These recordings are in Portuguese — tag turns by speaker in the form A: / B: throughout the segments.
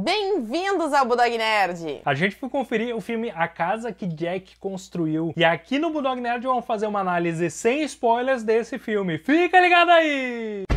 A: Bem-vindos ao Budog Nerd!
B: A gente foi conferir o filme A Casa que Jack Construiu. E aqui no Budog Nerd vamos fazer uma análise sem spoilers desse filme. Fica ligado
A: aí!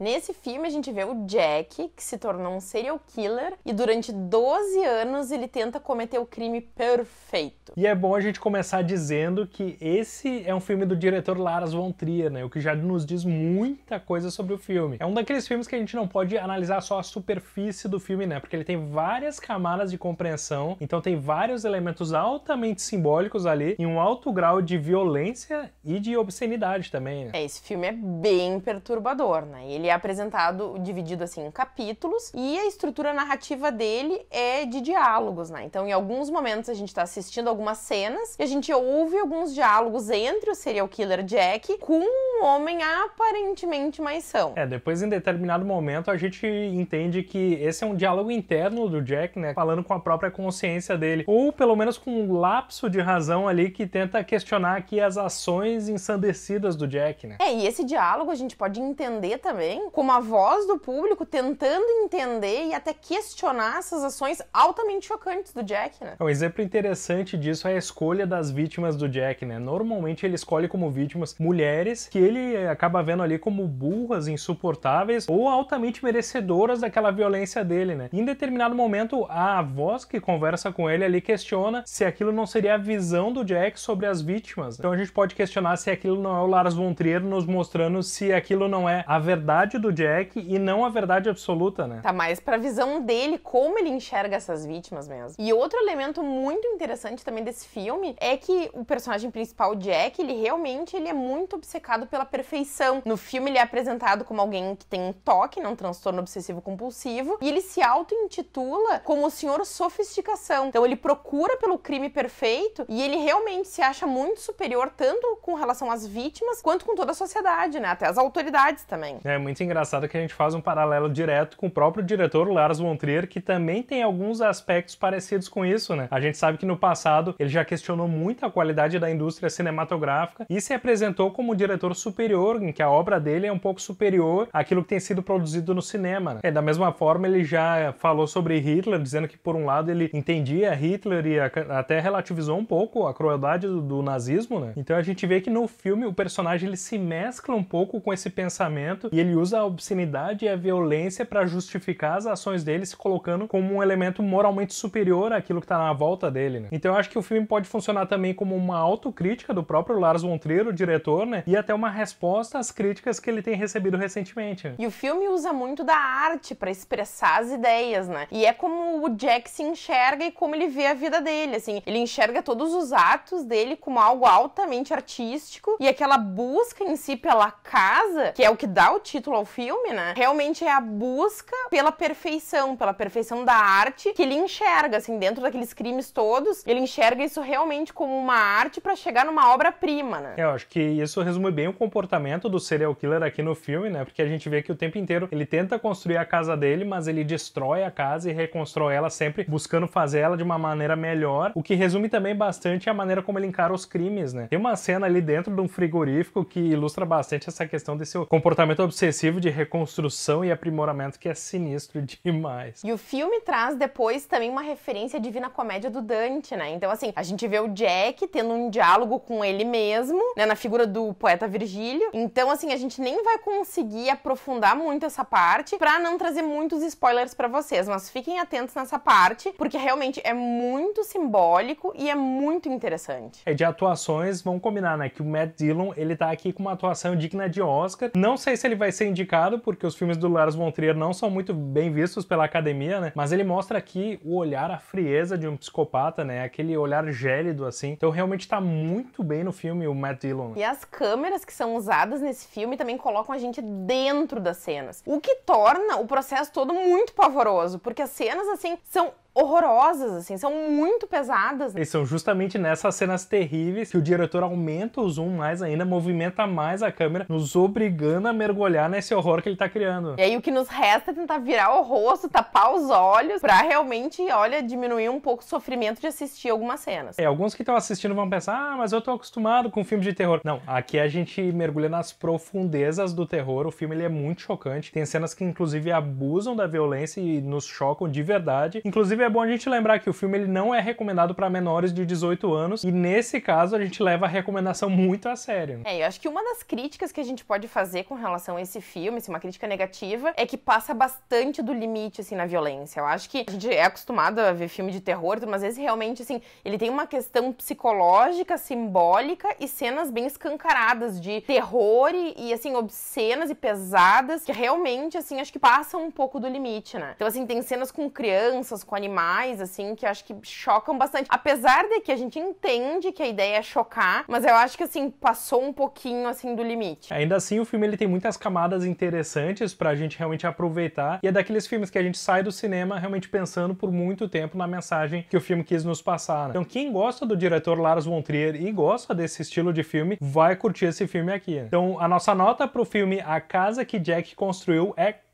A: Nesse filme a gente vê o Jack, que se tornou um serial killer, e durante 12 anos ele tenta cometer o crime perfeito.
B: E é bom a gente começar dizendo que esse é um filme do diretor Lars von Trier, né? O que já nos diz muita coisa sobre o filme. É um daqueles filmes que a gente não pode analisar só a superfície do filme, né? Porque ele tem várias camadas de compreensão, então tem vários elementos altamente simbólicos ali e um alto grau de violência e de obscenidade também. Né?
A: É, esse filme é bem perturbador, né? Ele é apresentado, dividido assim em capítulos, e a estrutura narrativa dele é de diálogos, né? Então, em alguns momentos a gente está assistindo algumas cenas e a gente ouve alguns diálogos entre o serial killer Jack com um homem aparentemente mais são.
B: É, depois em determinado momento a gente entende que esse é um diálogo interno do Jack, né? Falando com a própria consciência dele, ou pelo menos com um lapso de razão ali que tenta questionar aqui as ações ensandecidas do Jack, né?
A: É, e esse diálogo a gente pode entender também como a voz do público, tentando entender e até questionar essas ações altamente chocantes do Jack, né?
B: Um exemplo interessante disso é a escolha das vítimas do Jack, né? Normalmente ele escolhe como vítimas mulheres que ele acaba vendo ali como burras, insuportáveis ou altamente merecedoras daquela violência dele, né? Em determinado momento, a voz que conversa com ele ali questiona se aquilo não seria a visão do Jack sobre as vítimas. Né? Então a gente pode questionar se aquilo não é o Lars von Trier nos mostrando se aquilo não é a verdade verdade do Jack e não a verdade absoluta, né?
A: Tá mais pra visão dele, como ele enxerga essas vítimas mesmo. E outro elemento muito interessante também desse filme é que o personagem principal, Jack, ele realmente ele é muito obcecado pela perfeição. No filme ele é apresentado como alguém que tem um toque, né, um transtorno obsessivo compulsivo, e ele se auto-intitula como o senhor sofisticação. Então ele procura pelo crime perfeito e ele realmente se acha muito superior tanto com relação às vítimas quanto com toda a sociedade, né? Até as autoridades também.
B: É muito muito engraçado que a gente faz um paralelo direto com o próprio diretor, Lars von Trier, que também tem alguns aspectos parecidos com isso, né? A gente sabe que no passado ele já questionou muito a qualidade da indústria cinematográfica e se apresentou como um diretor superior, em que a obra dele é um pouco superior àquilo que tem sido produzido no cinema. Né? É, da mesma forma, ele já falou sobre Hitler, dizendo que por um lado ele entendia Hitler e até relativizou um pouco a crueldade do, do nazismo, né? Então a gente vê que no filme o personagem ele se mescla um pouco com esse pensamento e ele usa usa a obscenidade e a violência para justificar as ações dele, se colocando como um elemento moralmente superior àquilo que está na volta dele. Né? Então eu acho que o filme pode funcionar também como uma autocrítica do próprio Lars von Trier, o diretor, né? e até uma resposta às críticas que ele tem recebido
A: recentemente. Né? E o filme usa muito da arte para expressar as ideias, né? E é como o Jack se enxerga e como ele vê a vida dele, assim. Ele enxerga todos os atos dele como algo altamente artístico e aquela busca em si pela casa, que é o que dá o título ao filme, né? Realmente é a busca pela perfeição, pela perfeição da arte que ele enxerga, assim, dentro daqueles crimes todos, ele enxerga isso realmente como uma arte para chegar numa obra-prima, né? É,
B: eu acho que isso resume bem o comportamento do serial killer aqui no filme, né? Porque a gente vê que o tempo inteiro ele tenta construir a casa dele, mas ele destrói a casa e reconstrói ela sempre buscando fazer ela de uma maneira melhor, o que resume também bastante a maneira como ele encara os crimes, né? Tem uma cena ali dentro de um frigorífico que ilustra bastante essa questão desse comportamento obsessivo progressivo de reconstrução e aprimoramento que é sinistro demais.
A: E o filme traz depois também uma referência à Divina Comédia do Dante, né? Então, assim, a gente vê o Jack tendo um diálogo com ele mesmo, né? Na figura do poeta Virgílio. Então, assim, a gente nem vai conseguir aprofundar muito essa parte para não trazer muitos spoilers para vocês, mas fiquem atentos nessa parte, porque realmente é muito simbólico e é muito interessante.
B: É de atuações, vamos combinar, né? Que o Matt Dillon, ele tá aqui com uma atuação digna de Oscar. Não sei se ele vai ser indicado, porque os filmes do Lars von Trier não são muito bem vistos pela academia, né? Mas ele mostra aqui o olhar, a frieza de um psicopata, né? Aquele olhar gélido, assim. Então realmente tá muito bem no filme o Matt Dillon.
A: E as câmeras que são usadas nesse filme também colocam a gente dentro das cenas. O que torna o processo todo muito pavoroso, porque as cenas, assim, são horrorosas, assim, são muito pesadas. Né?
B: E são justamente nessas cenas terríveis que o diretor aumenta o zoom mais ainda, movimenta mais a câmera, nos obrigando a mergulhar nesse horror que ele tá criando. E
A: aí o que nos resta é tentar virar o rosto, tapar os olhos, pra realmente, olha, diminuir um pouco o sofrimento de assistir algumas cenas.
B: É, alguns que estão assistindo vão pensar, ah, mas eu tô acostumado com filme de terror. Não, aqui a gente mergulha nas profundezas do terror, o filme ele é muito chocante, tem cenas que inclusive abusam da violência e nos chocam de verdade, inclusive Inclusive, é bom a gente lembrar que o filme ele não é recomendado para menores de 18 anos, e nesse caso a gente leva a recomendação muito a sério.
A: É, eu acho que uma das críticas que a gente pode fazer com relação a esse filme, se assim, uma crítica negativa, é que passa bastante do limite, assim, na violência. Eu acho que a gente é acostumado a ver filme de terror, mas às vezes realmente, assim, ele tem uma questão psicológica, simbólica e cenas bem escancaradas de terror e, assim, obscenas e pesadas, que realmente, assim, acho que passam um pouco do limite, né? Então, assim, tem cenas com crianças, com animais animais, assim, que acho que chocam bastante. Apesar de que a gente entende que a ideia é chocar, mas eu acho que, assim, passou um pouquinho, assim, do limite.
B: Ainda assim, o filme ele tem muitas camadas interessantes pra gente realmente aproveitar. E é daqueles filmes que a gente sai do cinema realmente pensando por muito tempo na mensagem que o filme quis nos passar. Né? Então, quem gosta do diretor Lars von Trier e gosta desse estilo de filme, vai curtir esse filme aqui. Né? Então, a nossa nota pro filme A Casa que Jack Construiu é